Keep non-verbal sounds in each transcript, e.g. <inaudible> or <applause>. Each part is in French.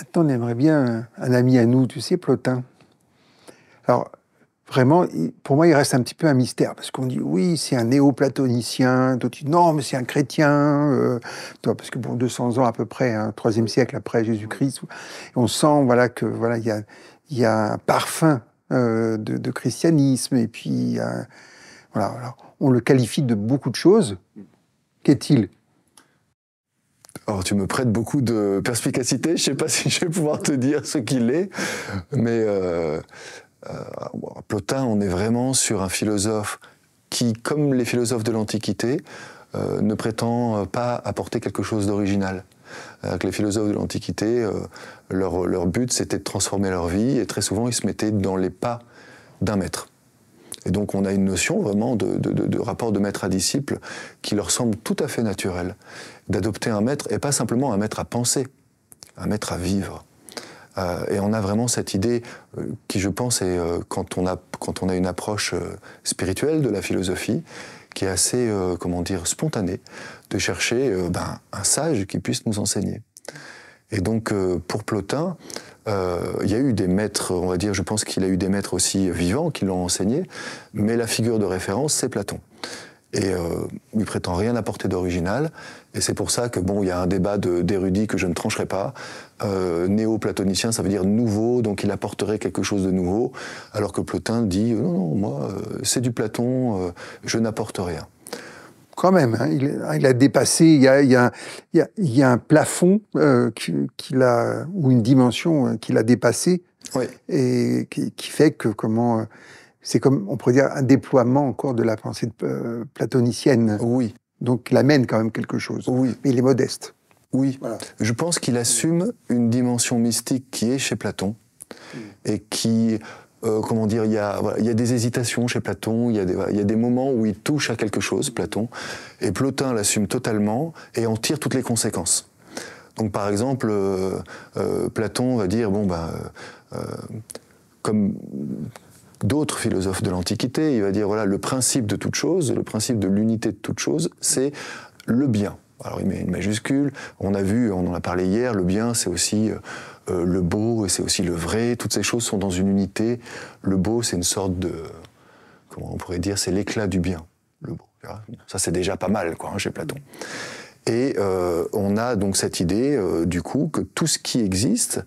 Maintenant, on aimerait bien un, ami à nous, tu sais, Plotin. Alors, vraiment, pour moi, il reste un petit peu un mystère, parce qu'on dit, oui, c'est un néo-platonicien, toi tu non, mais c'est un chrétien, euh, toi, parce que bon, 200 ans à peu près, hein, 3 siècle après Jésus-Christ, on sent, voilà, que, voilà, il y a, y a, un parfum euh, de, christianisme, et puis, voilà, on le qualifie de beaucoup de choses. Qu'est-il alors, tu me prêtes beaucoup de perspicacité. Je ne sais pas <laughs> si je vais pouvoir te dire ce qu'il est, mais euh, euh Plotin, on est vraiment sur un philosophe qui, comme les philosophes de l'Antiquité, euh, ne prétend pas apporter quelque chose d'original. Avec euh, les philosophes de l'Antiquité, leur, leur but, c'était de transformer leur vie, et très souvent, ils se mettaient dans les pas d'un maître. Et donc on a une notion vraiment de, rapport de maître à disciple qui leur semble tout à fait naturel. d'adopter un maître, et pas simplement un maître à penser, un maître à vivre. Euh, et on a vraiment cette idée euh, qui, je pense, est euh, quand, on a, une approche spirituelle de la philosophie, qui est assez, comment dire, spontanée, de chercher ben, un sage qui puisse nous enseigner. Et donc, pour Plotin, euh, il y a eu des maîtres, on va dire, je pense qu'il a eu des maîtres aussi vivants qui l'ont enseigné, mais la figure de référence, c'est Platon. Et euh, il prétend rien apporter d'original. Et c'est pour ça que, bon, il y a un débat d'érudits que je ne trancherai pas. Euh, Néo-platonicien, ça veut dire nouveau, donc il apporterait quelque chose de nouveau. Alors que Plotin dit, non, non, moi, euh, c'est du Platon, euh, je n'apporte rien quand même. Hein. Ah, il, a dépassé, il y a, il un plafond euh, qu'il a, ou une dimension euh, qu'il a dépassée, et qui, fait que comment. Euh, c'est comme, on pourrait dire, un déploiement encore de la pensée platonicienne. Oui. Donc, il amène quand même quelque chose. Oui. Mais il est modeste. Oui. Je pense qu'il assume une dimension mystique qui est chez Platon mm. et qui euh, comment dire, il y, a, des hésitations chez Platon, il y, a des, il a des, moments où il touche à quelque chose, Platon, et Plotin l'assume totalement et en tire toutes les conséquences. Donc par exemple, euh, euh, Platon va dire, bon ben, comme d'autres philosophes de l'Antiquité, il va dire, voilà, le principe de toute chose, le principe de l'unité de toute chose, c'est le bien. Alors il met une majuscule, on a vu, on en a parlé hier, le bien c'est aussi euh, le beau et c'est aussi le vrai. Toutes ces choses sont dans une unité. Le beau, c'est une sorte de. Comment on pourrait dire C'est l'éclat du bien, le beau. Ça, c'est déjà pas mal, quoi, hein, chez Platon. Et euh, on a donc cette idée, euh, du coup, que tout ce qui existe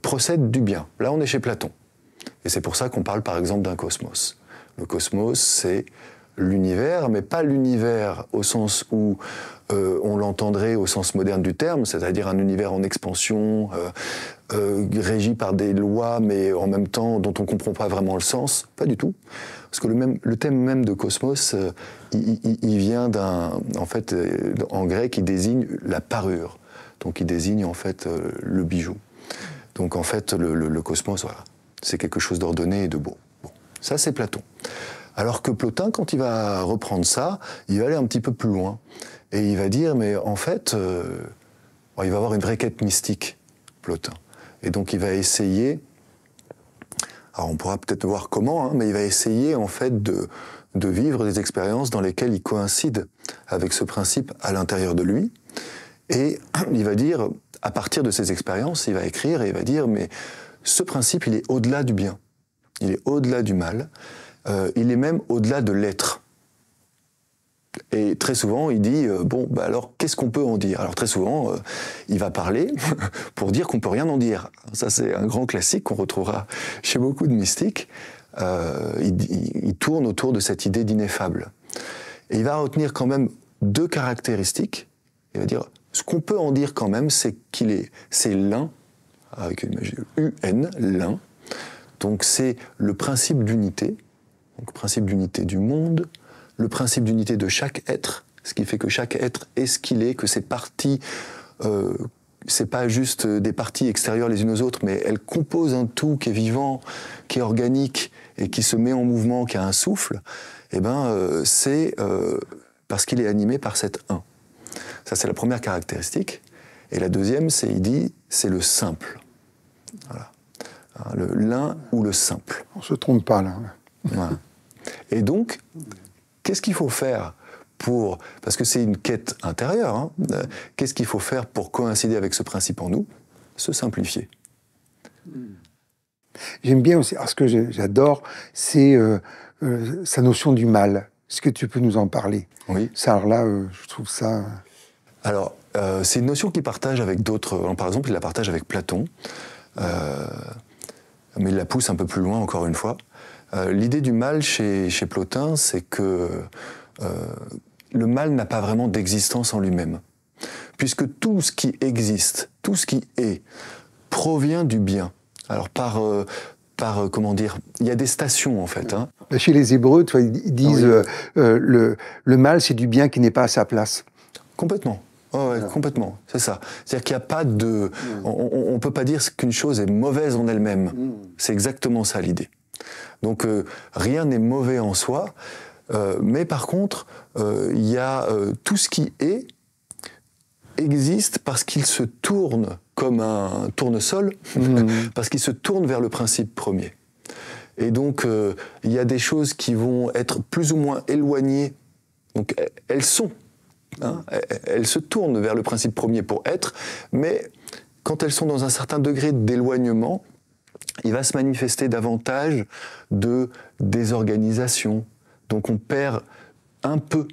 procède du bien. Là, on est chez Platon. Et c'est pour ça qu'on parle, par exemple, d'un cosmos. Le cosmos, c'est l'univers, mais pas l'univers au sens où euh, on l'entendrait au sens moderne du terme, c'est-à-dire un univers en expansion, euh, euh, régi par des lois, mais en même temps dont on ne comprend pas vraiment le sens, pas du tout. Parce que le, même, le thème même de cosmos, il, vient d'un, en fait, en grec, il désigne la parure, donc il désigne en fait le bijou. Donc en fait, le, le cosmos, voilà, c'est quelque chose d'ordonné et de beau. Bon, ça c'est Platon. Alors que Plotin, quand il va reprendre ça, il va aller un petit peu plus loin. Et il va dire, mais en fait, euh, il va avoir une vraie quête mystique, Plotin. Et donc il va essayer, alors on pourra peut-être voir comment, hein, mais il va essayer en fait de, de vivre des expériences dans lesquelles il coïncide avec ce principe à l'intérieur de lui. Et <clears throat> il va dire, à partir de ces expériences, il va écrire et il va dire, mais ce principe, il est au-delà du bien, il est au-delà du mal, euh, il est même au-delà de l'être. Et très souvent, il dit euh, bon, bah alors qu'est-ce qu'on peut en dire Alors très souvent, euh, il va parler <laughs> pour dire qu'on peut rien en dire. Ça, c'est un grand classique qu'on retrouvera chez beaucoup de mystiques. il, tourne autour de cette idée d'ineffable. Et il va retenir quand même deux caractéristiques. Il va dire ce qu'on peut en dire quand même, c'est qu'il est, c'est l'un avec une magie UN, l'un. Donc c'est le principe d'unité donc principe d'unité du monde, le principe d'unité de chaque être, ce qui fait que chaque être est ce qu'il est, que ses parties, euh, c'est pas juste des parties extérieures les unes aux autres, mais elles composent un tout qui est vivant, qui est organique et qui se met en mouvement, qui a un souffle. Et eh ben, euh, c'est euh, parce qu'il est animé par cet un. Ça, c'est la première caractéristique. Et la deuxième, c'est, il dit, c'est le simple. Voilà. Hein, l'un ou le simple. On se trompe pas là. Voilà. Et donc, qu'est-ce qu'il faut faire pour, parce que c'est une quête intérieure, hein, euh, qu'est-ce qu'il faut faire pour coïncider avec ce principe en nous Se simplifier. J'aime bien aussi, ce que j'adore, c'est euh, euh, sa notion du mal. Est-ce que tu peux nous en parler Oui. Ça, alors là, je trouve ça... Alors, c'est une notion qu'il partage avec d'autres. Hein, par exemple, il la partage avec Platon, mais il la pousse un peu plus loin, encore une fois. Euh, l'idée du mal chez, Plotin, c'est que euh, le mal n'a pas vraiment d'existence en lui-même, puisque tout ce qui existe, tout ce qui est, provient du bien. Alors par euh, par, comment dire, il y a des stations en fait. Hein. Chez les Hébreux, ils disent le, mal, c'est du bien qui n'est pas à sa place. Complètement. Oh, complètement, c'est ça. C'est-à-dire qu'il n'y a pas de... Mm. On ne peut pas dire qu'une chose est mauvaise en elle-même. Mm. C'est exactement ça l'idée. Donc euh, rien n'est mauvais en soi, euh, mais par contre, euh, il y a tout ce qui est existe parce qu'il se tourne comme un tournesol, mmh. <laughs> parce qu'il se tourne vers le principe premier. Et donc, il y a des choses qui vont être plus ou moins éloignées. Donc, elles sont hein, elles se tournent vers le principe premier pour être, mais quand elles sont dans un certain degré d'éloignement, il va se manifester davantage de désorganisation. Donc on perd un peu,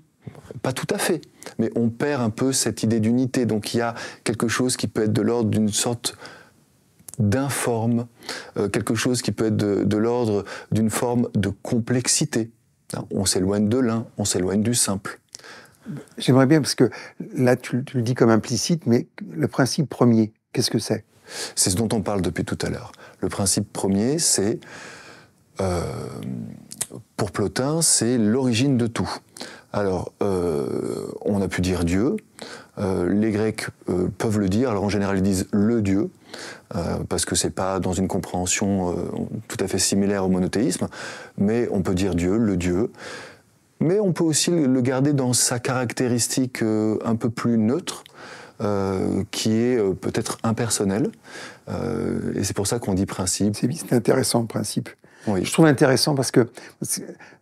pas tout à fait, mais on perd un peu cette idée d'unité. Donc il y a quelque chose qui peut être de l'ordre d'une sorte d'informe, euh, quelque chose qui peut être de, l'ordre d'une forme de complexité. Hein, on s'éloigne de l'un, on s'éloigne du simple. J'aimerais bien, parce que là, tu le dis comme implicite, mais le principe premier, qu'est-ce que c'est c'est ce dont on parle depuis tout à l'heure. Le principe premier, c'est, euh, pour Plotin, c'est l'origine de tout. Alors, euh, on a pu dire Dieu. Euh, les Grecs peuvent le dire. Alors en général, ils disent le Dieu, parce que c'est pas dans une compréhension tout à fait similaire au monothéisme, mais on peut dire Dieu, le Dieu. Mais on peut aussi le garder dans sa caractéristique un peu plus neutre, euh, qui est euh, peut-être impersonnel. Euh, et c'est pour ça qu'on dit principe. C'est intéressant, principe. Je trouve intéressant parce que,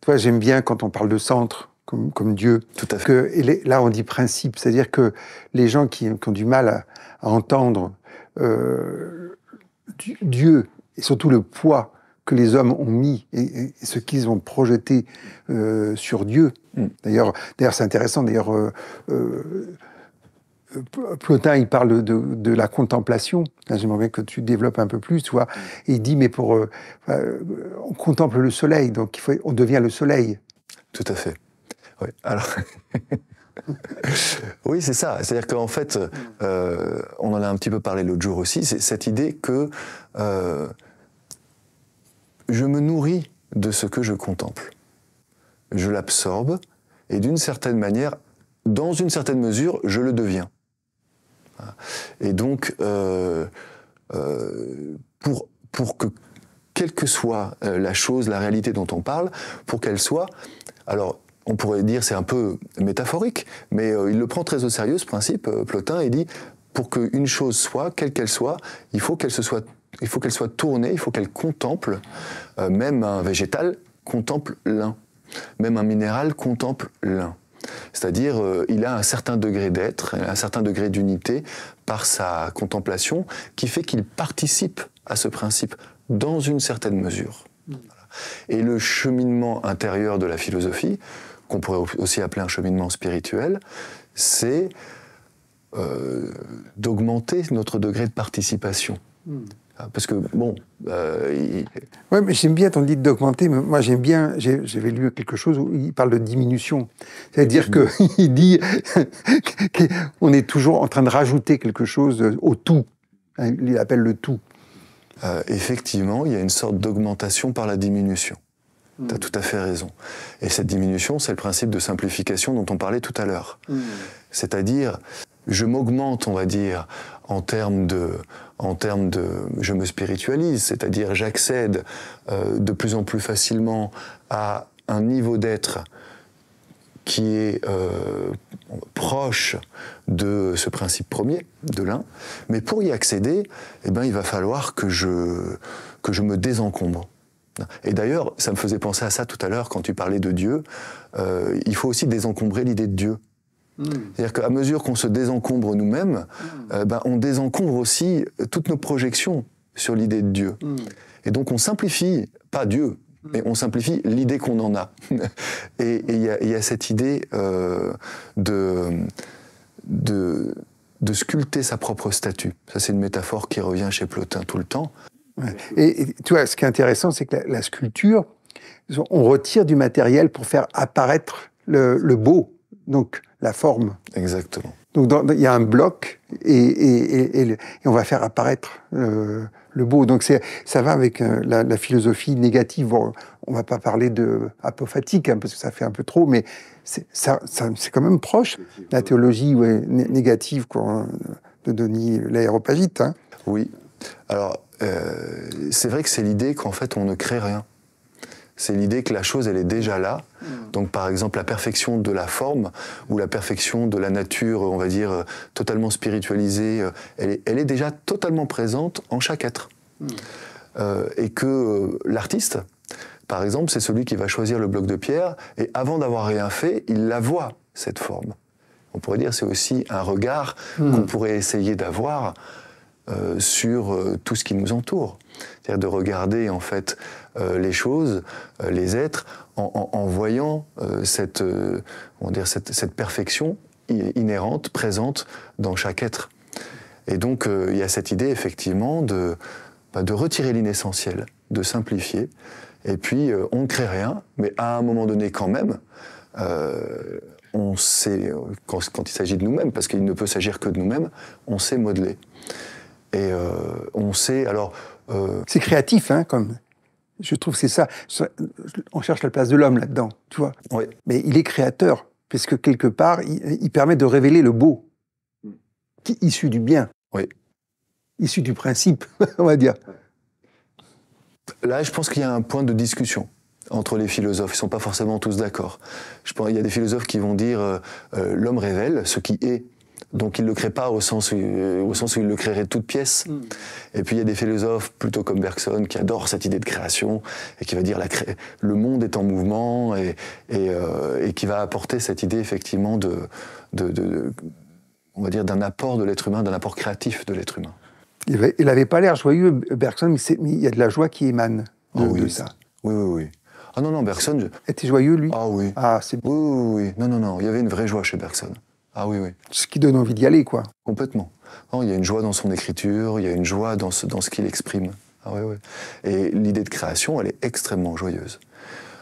toi, j'aime bien quand on parle de centre. Comme, Dieu. Tout à fait. Que, là, on dit principe, c'est-à-dire que les gens qui, ont du mal à, entendre Dieu, et surtout le poids que les hommes ont mis et, ce qu'ils ont projeté sur Dieu. Mm. D'ailleurs, d'ailleurs, c'est intéressant. D'ailleurs, Plotin, il parle de, la contemplation. J'aimerais bien que tu développes un peu plus, tu mm. il dit, mais pour, euh, euh, on contemple le soleil, donc on devient le soleil. Tout à fait. Oui. Alors. <laughs> oui, c'est ça. C'est-à-dire qu'en fait, euh, on en a un petit peu parlé l'autre jour aussi. C'est cette idée que je me nourris de ce que je contemple. Je l'absorbe et d'une certaine manière, dans une certaine mesure, je le deviens. Et donc, euh, euh, pour, pour que, quelle que soit euh, la chose, la réalité dont on parle, pour qu'elle soit, alors on pourrait dire c'est un peu métaphorique, mais il le prend très au sérieux ce principe, Plotin, et dit pour qu'une chose soit, quelle qu'elle soit, il faut qu'elle soit, il faut qu'elle soit tournée, il faut qu'elle contemple, même un végétal contemple l'un, même un minéral contemple l'un. C'est-à-dire, euh, il a un certain degré d'être, un certain degré d'unité par sa contemplation qui fait qu'il participe à ce principe dans une certaine mesure. Et le cheminement intérieur de la philosophie, qu'on pourrait aussi appeler un cheminement spirituel, c'est euh, d'augmenter notre degré de participation. Hmm. Parce que, bon. Euh, oui, mais j'aime bien, ton dit d'augmenter, mais moi j'aime bien, j'avais lu quelque chose où il parle de diminution. C'est-à-dire qu'il <laughs> dit qu'on est toujours en train de rajouter quelque chose au tout. Hein, il appelle le tout. Euh, effectivement, il y a une sorte d'augmentation par la diminution. Hmm. T'as Tu as tout à fait raison. Et cette diminution, c'est le principe de simplification dont on parlait tout à l'heure. Hmm. C'est-à-dire, je m'augmente, on va dire, en termes de, en termes de je me spiritualise, c'est-à-dire j'accède euh, de plus en plus facilement à un niveau d'être qui est euh, proche de ce principe premier, de l'un. Mais pour y accéder, eh ben, il va falloir que je, que je me désencombre. Et d'ailleurs, ça me faisait penser à ça tout à l'heure quand tu parlais de Dieu. Euh, il faut aussi désencombrer l'idée de Dieu. C'est-à-dire qu'à mesure qu'on se désencombre nous-mêmes, euh, ben, on désencombre aussi toutes nos projections sur l'idée de Dieu. Et donc on simplifie, pas Dieu, mais on simplifie l'idée qu'on en a. <laughs> et il y, a cette idée euh, de, de, sculpter sa propre statue. Ça, c'est une métaphore qui revient chez Plotin tout le temps. Et, tu vois, ce qui est intéressant, c'est que la, sculpture, on retire du matériel pour faire apparaître le, le beau. Donc, la forme. Exactement. Donc il y a un bloc et, et, on va faire apparaître euh, le, beau. Donc ça va avec euh, la, philosophie négative. on ne va pas parler de apophatique hein, parce que ça fait un peu trop, mais c'est quand même proche. La théologie négative quoi, hein, de Denis l'Aéropagite. Hein. Oui. Alors euh, c'est vrai que c'est l'idée qu'en fait on ne crée rien c'est l'idée que la chose, elle est déjà là. Donc, par exemple, la perfection de la forme ou la perfection de la nature, on va dire, euh, totalement spiritualisée, euh, elle est, déjà totalement présente en chaque être. Euh, et que l'artiste, par exemple, c'est celui qui va choisir le bloc de pierre et avant d'avoir rien fait, il la voit, cette forme. On pourrait dire c'est aussi un regard hmm. qu'on pourrait essayer d'avoir sur tout ce qui nous entoure c'est-à-dire de regarder en fait euh, les choses, euh, les êtres, en, voyant euh, cette, on dire cette, cette, perfection inhérente, présente dans chaque être. Et donc il y a cette idée effectivement de, bah, de retirer l'inessentiel, de simplifier, et puis on ne crée rien, mais à un moment donné quand même, on sait, quand, il s'agit de nous-mêmes, parce qu'il ne peut s'agir que de nous-mêmes, on sait modeler. Et on sait, alors euh, c'est créatif, hein, comme. Je trouve c'est ça. On cherche la place de l'homme là-dedans, tu vois. Mais il est créateur, parce que quelque part, il, permet de révéler le beau, qui, issu du bien. Oui. Issu du principe, <laughs> on va dire. Là, je pense qu'il y a un point de discussion entre les philosophes. Ils ne sont pas forcément tous d'accord. Je pense, il y a des philosophes qui vont dire euh, euh, l'homme révèle ce qui est donc il ne le crée pas euh, au sens où, il le créerait toute pièce. Mm. Et puis il y a des philosophes plutôt comme Bergson qui adorent cette idée de création et qui va dire la le monde est en mouvement euh, et, qui va apporter cette idée effectivement de, on va dire d'un apport de l'être humain, d'un apport créatif de l'être humain. Il n'avait pas l'air joyeux, Bergson, mais il y a de la joie qui émane de, ah oui. ça. Oui, oui, oui. Ah non, non, Bergson. Était joyeux, lui Ah oui. Ah, c'est Oui, oui, oui. Non, non, non. Il y avait une vraie joie chez Bergson. Ah oui, oui. Ce qui donne envie d'y aller, quoi. Complètement. il y a une joie dans son écriture, il y a une joie dans ce, dans ce qu'il exprime. Ah oui, oui. Et l'idée de création, elle est extrêmement joyeuse.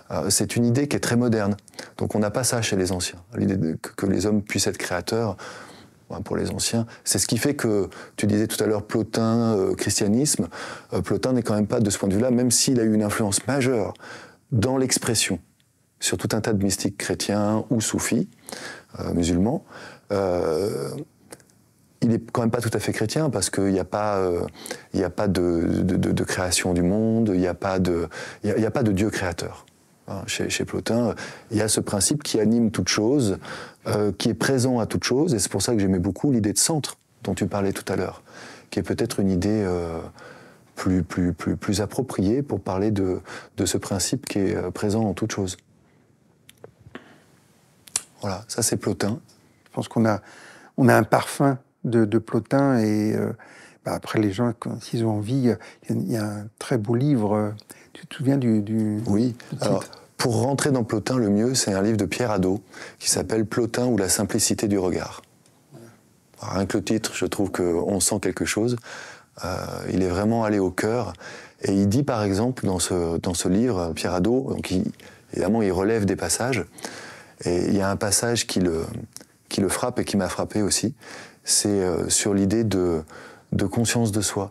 Euh, c'est une idée qui est très moderne. Donc on n'a pas ça chez les anciens. L'idée que, les hommes puissent être créateurs, ben, pour les anciens, c'est ce qui fait que, tu disais tout à l'heure, Plotin, euh, christianisme, euh, Plotin n'est quand même pas de ce point de vue-là, même s'il a eu une influence majeure dans l'expression sur tout un tas de mystiques chrétiens ou soufis, euh, musulman. Euh, il n'est quand même pas tout à fait chrétien parce qu'il n'y a pas, euh, a pas de, création du monde, il n'y a, pas de, y a, pas de Dieu créateur. Hein, chez, Plotin, il y a ce principe qui anime toute chose, qui est présent à toute chose, et c'est pour ça que j'aimais beaucoup l'idée de centre dont tu parlais tout à l'heure, qui est peut-être une idée plus, plus, plus, plus, appropriée pour parler de, de ce principe qui est présent en toute chose. Voilà, ça c'est Plotin. Je pense qu'on a, on a un parfum de, Plotin et euh, bah, après les gens, s'ils ont envie, il y, a un très beau livre. Euh, tu te souviens du, Oui. Alors, pour rentrer dans Plotin, le mieux, c'est un livre de Pierre Hadot qui s'appelle Plotin ou la simplicité du regard. rien que le titre, je trouve qu'on sent quelque chose. Euh, il est vraiment allé au cœur. Et il dit, par exemple, dans ce, dans ce livre, Pierre Hadot, donc évidemment, il relève des passages, et il y a un passage qui le, qui le frappe et qui m'a frappé aussi, c'est euh, sur l'idée de, de, conscience de soi,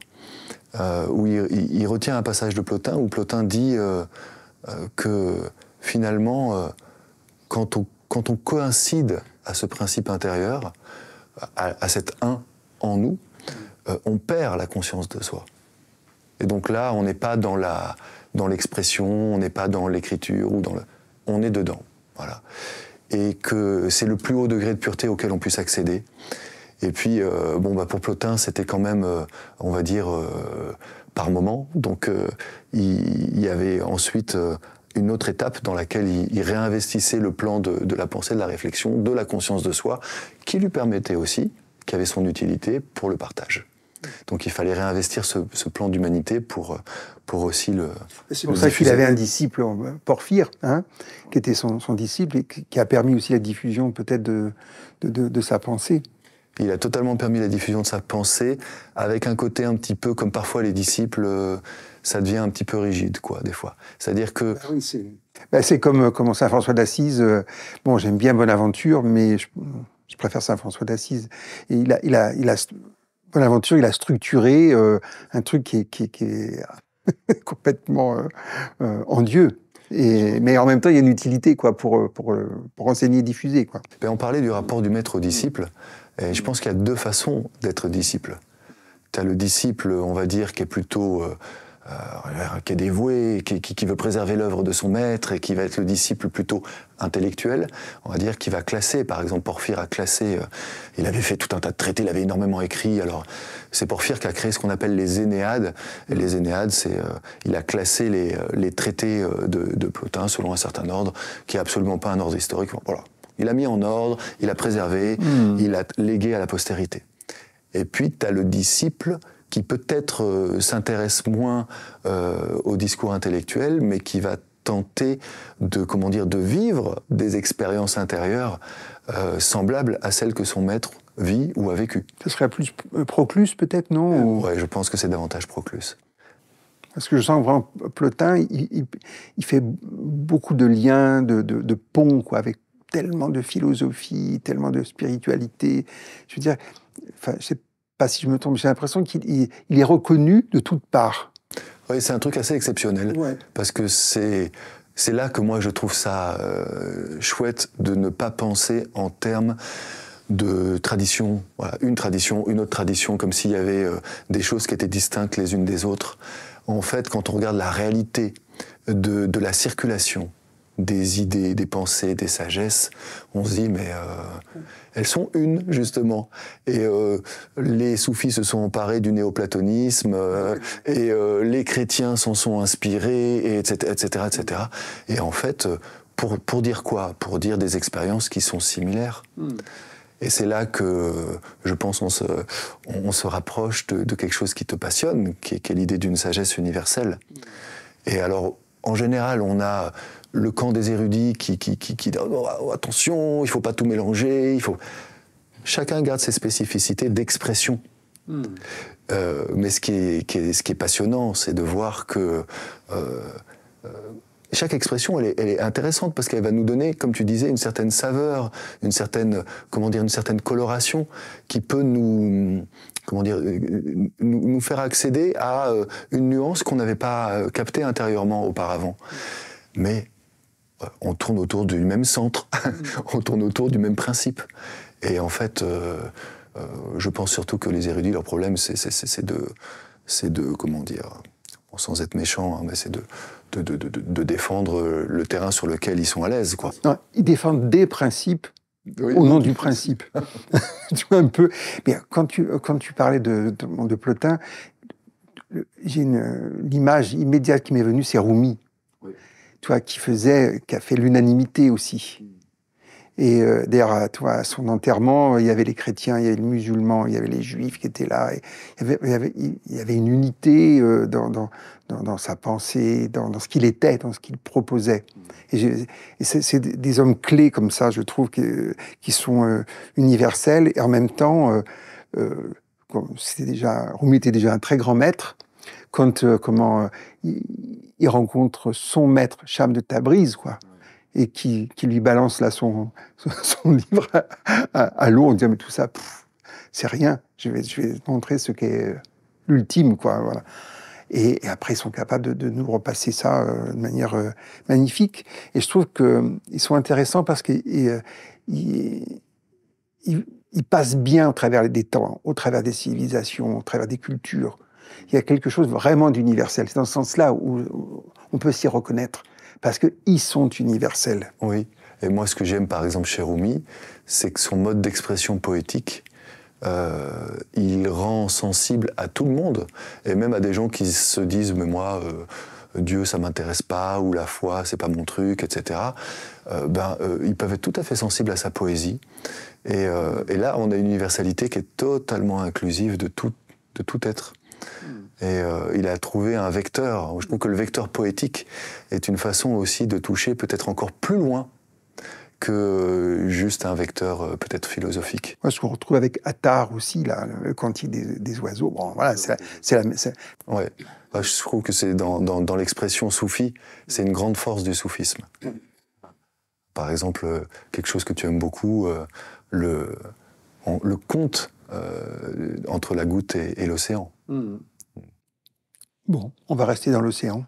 euh, où il, retient un passage de Plotin, où Plotin dit euh, que finalement, quand on, quand, on, coïncide à ce principe intérieur, à, à cet un en nous, on perd la conscience de soi. Et donc là, on n'est pas dans l'expression, dans on n'est pas dans l'écriture, ou dans le... on est dedans. Voilà. Et que c'est le plus haut degré de pureté auquel on puisse accéder. Et puis, euh, bon, bah, pour Plotin, c'était quand même, euh, on va dire, euh, par moment. Donc, il, y avait ensuite une autre étape dans laquelle il, réinvestissait le plan de, de, la pensée, de la réflexion, de la conscience de soi, qui lui permettait aussi, qui avait son utilité pour le partage. Donc il fallait réinvestir ce, plan d'humanité pour, pour aussi le. C'est pour ça qu'il avait un disciple, Porphyre, hein, qui était son, disciple et qui a permis aussi la diffusion peut-être de, sa pensée. Il a totalement permis la diffusion de sa pensée, avec un côté un petit peu comme parfois les disciples, euh, ça devient un petit peu rigide, quoi, des fois. C'est-à-dire que. Ah bah, c'est comme, euh, Saint-François d'Assise. Euh, bon, j'aime bien Bonaventure, mais je, préfère Saint-François d'Assise. il a L'aventure, Aventure, il a structuré euh, un truc qui est, <laughs> complètement en euh, euh, Dieu. mais en même temps, il y a une utilité quoi, pour, pour, enseigner et diffuser. Quoi. Ben, on parlait du rapport du maître au disciple. Et je pense qu'il y a deux façons d'être disciple. Tu as le disciple, on va dire, qui est plutôt euh, qui est dévoué, qui, veut préserver l'œuvre de son maître et qui va être le disciple plutôt intellectuel, on va dire, qui va classer. Par exemple, Porphyre a classé, euh, il avait fait tout un tas de traités, il avait énormément écrit. Alors, c'est Porphyre qui a créé ce qu'on appelle les Énéades. Et les Énéades, c'est, euh, il a classé les, traités de, de, Plotin selon un certain ordre, qui est absolument pas un ordre historique. Voilà. Il a mis en ordre, il a préservé, hmm. il a légué à la postérité. Et puis, tu as le disciple qui peut-être euh, s'intéresse moins euh, au discours intellectuel, mais qui va tenter de comment dire de vivre des expériences intérieures euh, semblables à celles que son maître vit ou a vécues. Ce serait plus Proclus peut-être, non Oui, je pense que c'est davantage Proclus. Parce que je sens vraiment Plotin, il, fait beaucoup de liens, de, de ponts quoi, avec tellement de philosophie, tellement de spiritualité. Je veux dire, enfin, c'est si je me trompe, j'ai l'impression qu'il est reconnu de toutes parts. Oui, c'est un truc assez exceptionnel, parce que c'est... C'est là que moi je trouve ça euh, chouette de ne pas penser en termes de tradition, une tradition, une autre tradition, comme s'il y avait euh, des choses qui étaient distinctes les unes des autres. En fait, quand on regarde la réalité de, de la circulation des idées, des pensées, des sagesses, on se dit mais euh, elles sont une justement. Et euh, les soufis se sont emparés du néoplatonisme euh, et les chrétiens s'en sont inspirés, etc., etc., etc. Et en fait, pour, dire quoi Pour dire des expériences qui sont similaires. Et c'est là que, je pense, on se, rapproche de, quelque chose qui te passionne, qui est, l'idée d'une sagesse universelle. Et alors, en général, on a le camp des érudits qui, qui, qui, dit oh, oh, attention, il ne faut pas tout mélanger, il faut. Chacun garde ses spécificités d'expression. Hmm. Euh, mais ce qui est, ce qui est passionnant, c'est de voir que euh, euh, chaque expression, elle est, intéressante parce qu'elle va nous donner, comme tu disais, une certaine saveur, une certaine, comment dire, une certaine coloration qui peut nous, comment dire, nous, nous faire accéder à une nuance qu'on n'avait pas captée intérieurement auparavant. Mais euh, on tourne autour du même centre, mm. <laughs> on tourne autour du même principe. Et en fait, euh, euh, je pense surtout que les érudits, leur problème, c'est de, de, comment dire, sans être méchant, hein, mais c'est de, défendre le terrain sur lequel ils sont à l'aise, ils défendent des principes au nom du <laughs> principe. <laughs> tu vois un peu. Mais quand tu, quand tu parlais de, de, Plotin, j'ai l'image immédiate qui m'est venue, c'est Rumi toi, qui faisait, qui a fait l'unanimité aussi. Et euh, d'ailleurs, toi, à son enterrement, il y avait les chrétiens, il y avait les musulmans, il y avait les juifs qui étaient là. Et il, y avait, une unité euh, dans, sa pensée, dans, ce qu'il était, dans ce qu'il proposait. Et, c'est des hommes clés comme ça, je trouve, qui, sont euh, universels et en même temps, c'était Rumi était déjà un très grand maître quand euh, comment euh, il, rencontre son maître, Cham de Tabriz, quoi, et qui, lui balance là son, <laughs> livre à, l'eau en disant mais tout ça, c'est rien. Je vais, je montrer ce qu'est euh, l'ultime, quoi. Et, après, ils sont capables de, nous repasser ça de manière magnifique. Et je trouve qu'ils sont intéressants parce qu'ils ils passent bien au travers des temps, au travers des civilisations, au travers des cultures. Il y a quelque chose vraiment d'universel. C'est dans ce sens-là où on peut s'y reconnaître, parce qu'ils sont universels. Oui. Et moi, ce que j'aime, par exemple, chez Rumi, c'est que son mode d'expression poétique, euh, il rend sensible à tout le monde, et même à des gens qui se disent mais moi euh, Dieu ça m'intéresse pas ou la foi c'est pas mon truc, etc. Euh, ben ils peuvent être tout à fait sensibles à sa poésie. Et, là on a une universalité qui est totalement inclusive de tout être. Et euh, il a trouvé un vecteur. Je trouve que le vecteur poétique est une façon aussi de toucher peut-être encore plus loin que juste un vecteur euh, peut-être philosophique. ce qu'on retrouve avec Attar aussi, là, le cantique des, oiseaux. Bon, voilà, c'est la, ouais. Bah, je trouve que c'est dans, l'expression soufie, c'est une grande force du soufisme. Par exemple, euh, quelque chose que tu aimes beaucoup, le, le conte euh, entre la goutte et, l'océan. Hmm. Hmm. Bon, on va rester dans l'océan.